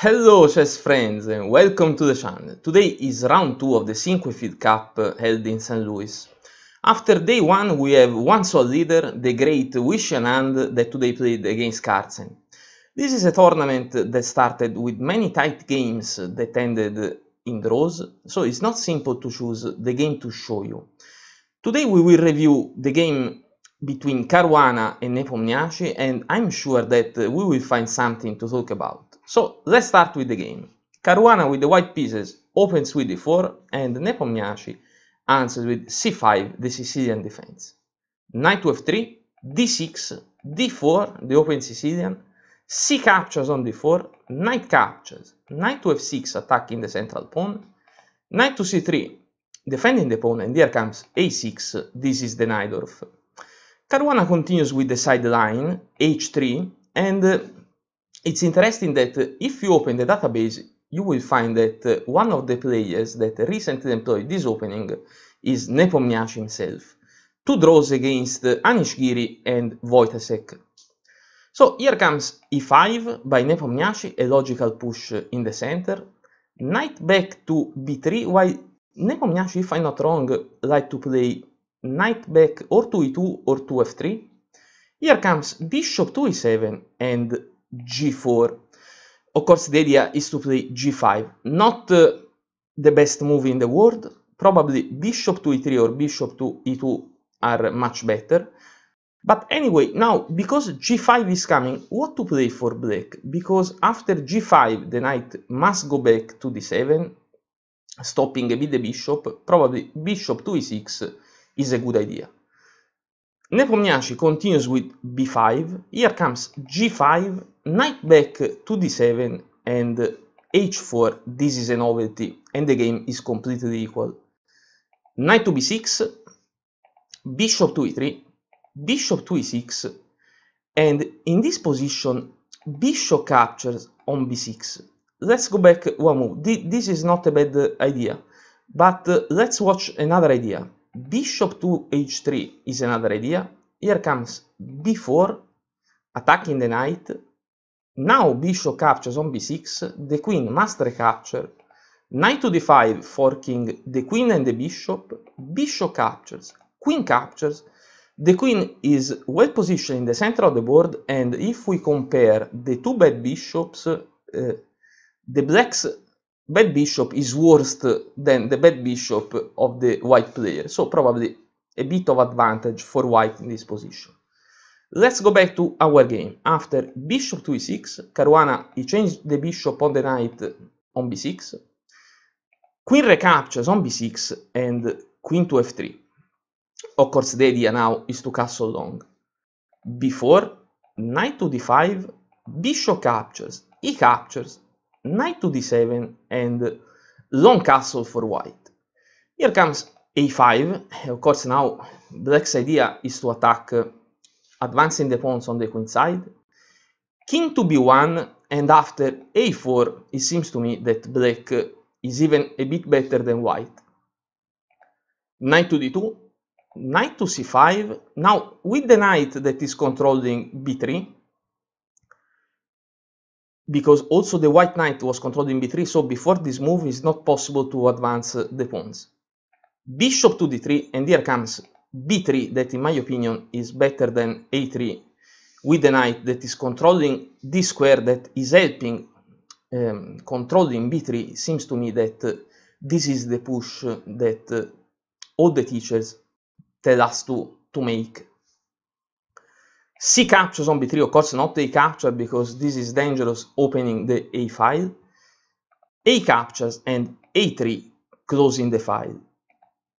Hello chess friends and welcome to the channel. Today is round 2 of the Synquefield Cup held in St. Louis. After day 1 we have one sole leader, the great Wishan Hand that today played against Carlsen. This is a tournament that started with many tight games that ended in draws, so it's not simple to choose the game to show you. Today we will review the game between Caruana and Nepomniachtchi and I'm sure that we will find something to talk about. So let's start with the game. Caruana with the white pieces opens with d4 and Nepomniachtchi answers with c5 the Sicilian defense. Knight to f3, d6, d4 the open Sicilian, c captures on d4, knight captures, knight to f6 attacking the central pawn, knight to c3 defending the pawn and here comes a6, this is the Neidorf. Caruana continues with the sideline, h3 and it's interesting that uh, if you open the database, you will find that uh, one of the players that recently employed this opening is Nepomniachtchi himself. Two draws against uh, Anishgiri and Wojtasek. So here comes e5 by Nepomniachtchi, a logical push in the center. Knight back to b3, while Nepomniachtchi, if I'm not wrong, like to play knight back or to e2 or to f3. Here comes bishop to e7 and g4 of course the idea is to play g5 not uh, the best move in the world probably bishop to e3 or bishop to e2 are much better but anyway now because g5 is coming what to play for black because after g5 the knight must go back to d7 stopping a bit the bishop probably bishop to e6 is a good idea Nepomniachtchi continues with b5, here comes g5, knight back to d7 and h4, this is a novelty and the game is completely equal. Knight to b6, bishop to e3, bishop to e6, and in this position bishop captures on b6. Let's go back one move, this is not a bad idea, but uh, let's watch another idea bishop to h3 is another idea. Here comes b4, attacking the knight. Now bishop captures on b6, the queen must recapture. Knight to d5, forking the queen and the bishop. Bishop captures, queen captures. The queen is well positioned in the center of the board, and if we compare the two bad bishops, uh, the blacks bad bishop is worse than the bad bishop of the white player, so probably a bit of advantage for white in this position. Let's go back to our game. After bishop to e6, Caruana he changed the bishop on the knight on b6, queen recaptures on b6 and queen to f3. Of course the idea now is to castle long. Before, knight to d5, bishop captures, e captures, knight to d7 and long castle for white. Here comes a5. Of course, now black's idea is to attack advancing the pawns on the queen side. King to b1 and after a4 it seems to me that black is even a bit better than white. Knight to d2, knight to c5. Now with the knight that is controlling b3 because also the white knight was controlled in b3, so before this move it's not possible to advance uh, the pawns. Bishop to d3, and here comes b3, that in my opinion is better than a3, with the knight that is controlling this square that is helping um, controlling b3, seems to me that uh, this is the push uh, that all the teachers tell us to, to make C capture b 3, of course not A capture because this is dangerous opening the A file, A captures and A3 closing the file,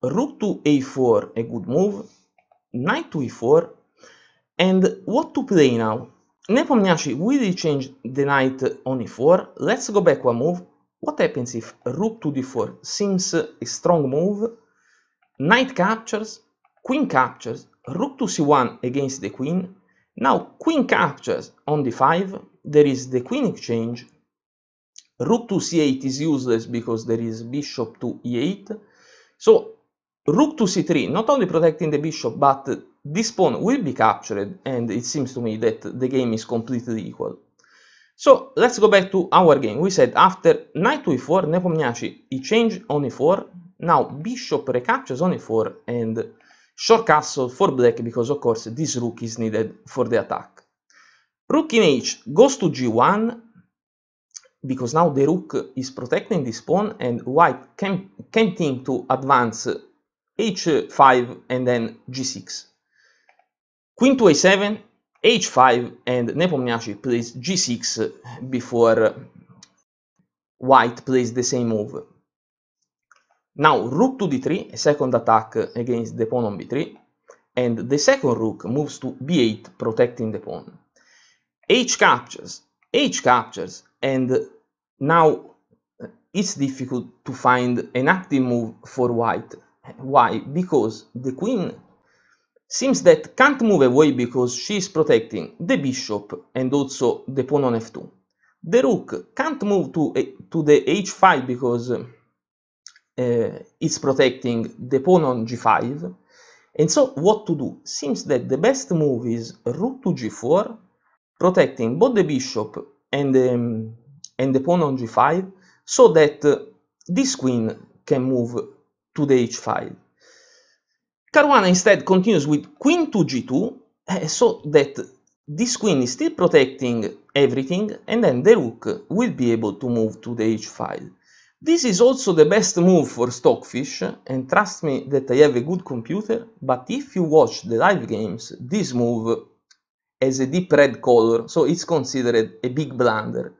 rook to A4 a good move, knight to E4, and what to play now? Nepomniachtchi will change the knight on E4, let's go back one move, what happens if rook to d4 seems a strong move, knight captures, queen captures, rook to c1 against the queen, now queen captures on d5, there is the queen exchange, rook to c8 is useless because there is bishop to e8, so rook to c3, not only protecting the bishop, but this pawn will be captured, and it seems to me that the game is completely equal. So let's go back to our game. We said after knight to e4, Nepomniachtchi, he changed on e4, now bishop recaptures on e4, and Short castle for black because of course this rook is needed for the attack. Rook in h goes to g1 because now the rook is protecting this pawn and white can, can think to advance h5 and then g6. Queen to a7, h5 and Nepomniachtchi plays g6 before white plays the same move. Now rook to d second attack against the pawn on b3, and the second rook moves to b8, protecting the pawn. h captures, h captures, and now uh, it's difficult to find an active move for white. Why? Because the queen seems that can't move away because she is protecting the bishop and also the pawn on f2. The rook can't move to, to the h5 because um, uh, is protecting the pawn on g5. And so what to do? Seems that the best move is rook to g4, protecting both the bishop and, um, and the pawn on g5, so that uh, this queen can move to the h file. Caruana instead continues with queen to g2, uh, eh, so that this queen is still protecting everything, and then the rook will be able to move to the h file. This is also the best move for Stockfish, and trust me that I have a good computer, but if you watch the live games, this move has a deep red color, so it's considered a big blunder.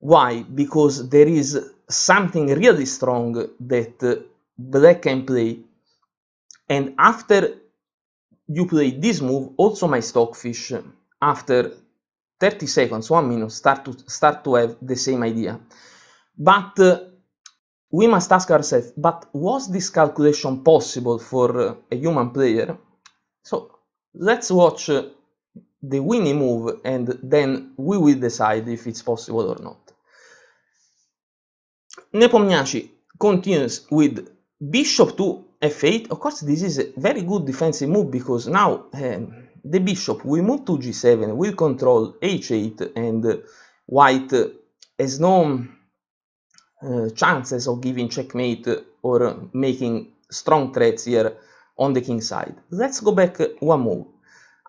Why? Because there is something really strong that uh, black can play. And after you play this move, also my Stockfish, after 30 seconds, 1 minute, start to, start to have the same idea. But uh, we must ask ourselves, but was this calculation possible for uh, a human player? So let's watch uh, the winning move and then we will decide if it's possible or not. Nepomniachtchi continues with bishop to f8. Of course, this is a very good defensive move because now um, the bishop will move to g7, will control h8 and uh, white has no uh, chances of giving checkmate or making strong threats here on the king side. Let's go back one move.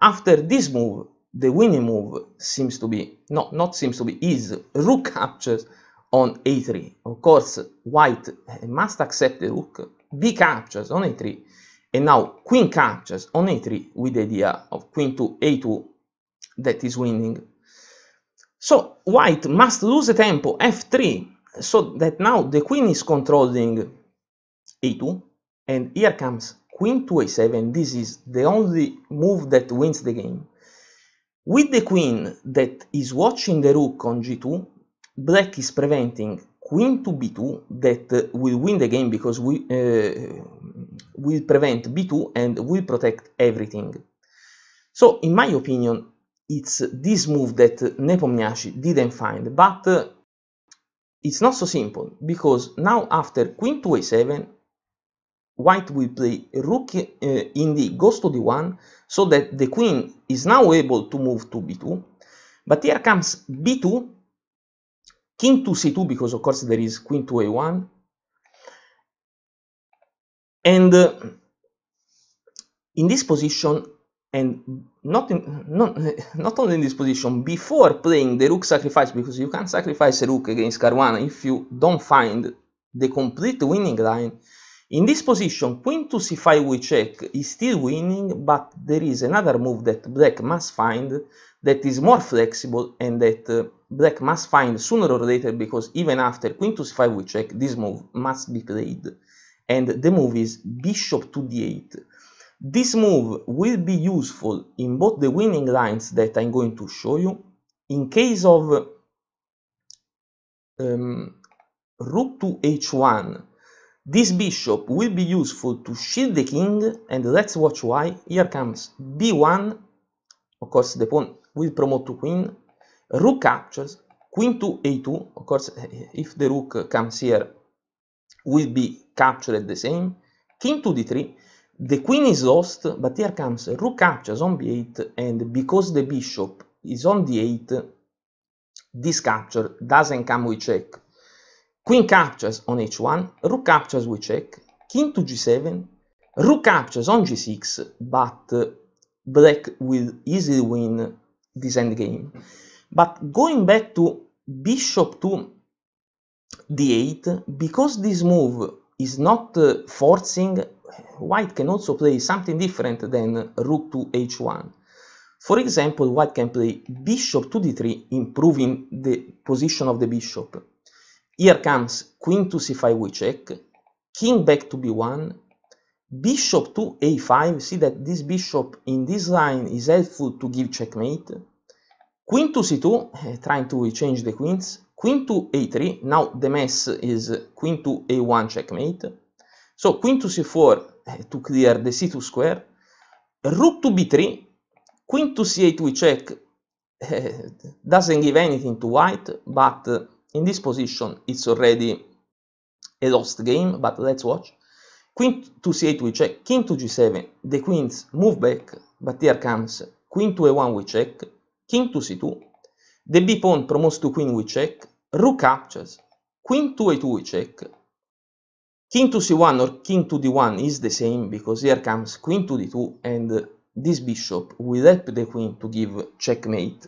After this move, the winning move seems to be, no, not seems to be, is rook captures on a3. Of course, white must accept the rook, b captures on a3, and now queen captures on a3 with the idea of queen to a2 that is winning. So white must lose the tempo f3 so that now the queen is controlling a 2 and here comes queen to a7 this is the only move that wins the game with the queen that is watching the rook on g2 black is preventing queen to b2 that uh, will win the game because we uh, will prevent b2 and will protect everything so in my opinion it's this move that Nepomniachtchi didn't find but it's not so simple because now after queen to a7 white will play rook uh, in the goes to d1 so that the queen is now able to move to b2 but here comes b2 king to c2 because of course there is queen to a1 and uh, in this position and not in, not not only in this position before playing the rook sacrifice because you can sacrifice a rook against Caruana if you don't find the complete winning line in this position queen to c5 we check is still winning but there is another move that black must find that is more flexible and that uh, black must find sooner or later because even after queen to c5 we check this move must be played and the move is bishop to d8 this move will be useful in both the winning lines that I'm going to show you. In case of um, rook to h1, this bishop will be useful to shield the king, and let's watch why. Here comes b1, of course the pawn will promote to queen, rook captures, queen to a2, of course if the rook comes here will be captured the same, king to d3, the queen is lost, but here comes rook captures on b8, and because the bishop is on d8, this capture doesn't come with check. Queen captures on h1, rook captures with check, king to g7, rook captures on g6, but uh, black will easily win this endgame. But going back to bishop to d8, because this move is not uh, forcing, white can also play something different than rook to h1. For example, white can play bishop to d3, improving the position of the bishop. Here comes queen to c5 we check, king back to b1, bishop to a5, see that this bishop in this line is helpful to give checkmate, queen to c2, trying to change the queens, queen to a3 now the mess is queen to a1 checkmate so queen to c4 eh, to clear the c2 square rook to b3 queen to c8 we check eh, doesn't give anything to white but in this position it's already a lost game but let's watch queen to c8 we check king to g7 the queens move back but here comes queen to a1 we check king to c2 the b pawn promotes to queen we check Rook captures, queen to a2 check, king to c1 or king to d1 is the same because here comes queen to d2 and this bishop will help the queen to give checkmate.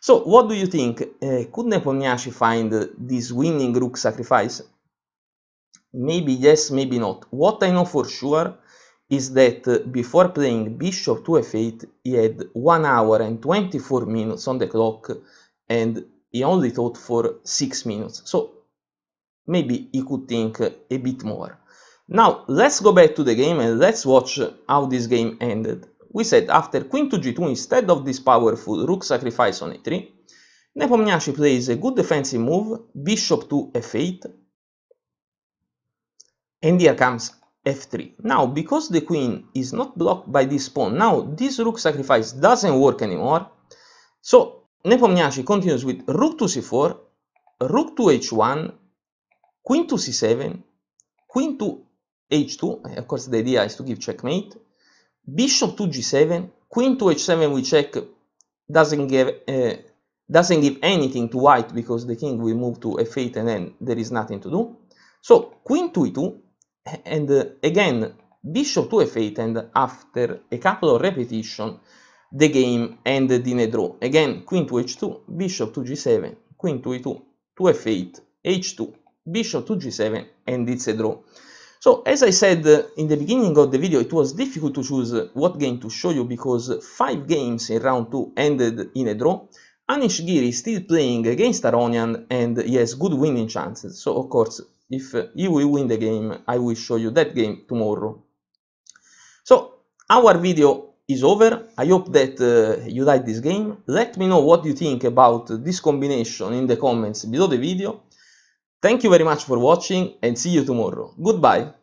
So what do you think? Uh, could Nepomniachtchi find this winning rook sacrifice? Maybe yes, maybe not. What I know for sure is that before playing bishop to f8 he had 1 hour and 24 minutes on the clock and he only thought for six minutes so maybe he could think a bit more now let's go back to the game and let's watch how this game ended we said after queen to g2 instead of this powerful rook sacrifice on a3 Nepomniachtchi plays a good defensive move bishop to f8 and here comes f3 now because the queen is not blocked by this pawn now this rook sacrifice doesn't work anymore so Nepomniachtchi continues with rook to c4, rook to h1, queen to c7, queen to h2, of course the idea is to give checkmate, bishop to g7, queen to h7 we check doesn't give, uh, doesn't give anything to white because the king will move to f8 and then there is nothing to do. So queen to e2 and uh, again bishop to f8 and after a couple of repetition the game ended in a draw. Again, queen to h2, bishop to g7, queen to e2, to f8, h2, bishop to g7, and it's a draw. So, as I said in the beginning of the video, it was difficult to choose what game to show you because five games in round 2 ended in a draw. Anish Giri is still playing against Aronian and he has good winning chances. So, of course, if he will win the game, I will show you that game tomorrow. So, our video is over. I hope that uh, you like this game. Let me know what you think about this combination in the comments below the video. Thank you very much for watching and see you tomorrow. Goodbye!